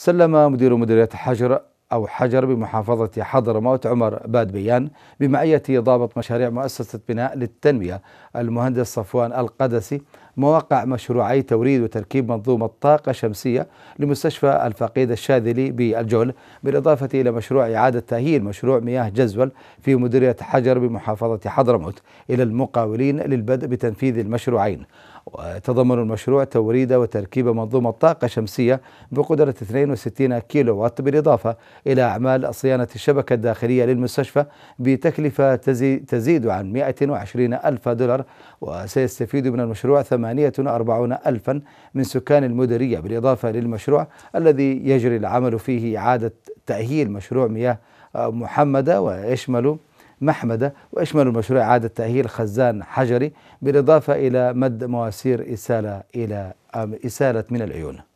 سلم مدير مديرية حجر أو حجر بمحافظة حضرموت عمر باد بيان بمعية ضابط مشاريع مؤسسة بناء للتنمية المهندس صفوان القدسي مواقع مشروعي توريد وتركيب منظومة طاقة شمسية لمستشفى الفقيد الشاذلي بالجول بالإضافة إلى مشروع إعادة تأهيل مشروع مياه جزول في مديرية حجر بمحافظة حضرموت إلى المقاولين للبدء بتنفيذ المشروعين تضمن المشروع توريد وتركيب منظومة طاقة شمسية بقدرة 62 كيلو وات بالإضافة إلى أعمال صيانة الشبكة الداخلية للمستشفى بتكلفة تزيد عن 120 ألف دولار وسيستفيد من المشروع 48 ألفا من سكان المديرية بالإضافة للمشروع الذي يجري العمل فيه إعادة تأهيل مشروع مياه محمدة ويشمل محمدة ويشمل المشروع إعادة تأهيل خزان حجري بالإضافة إلى مد مواسير إسالة إلى إسالة من العيون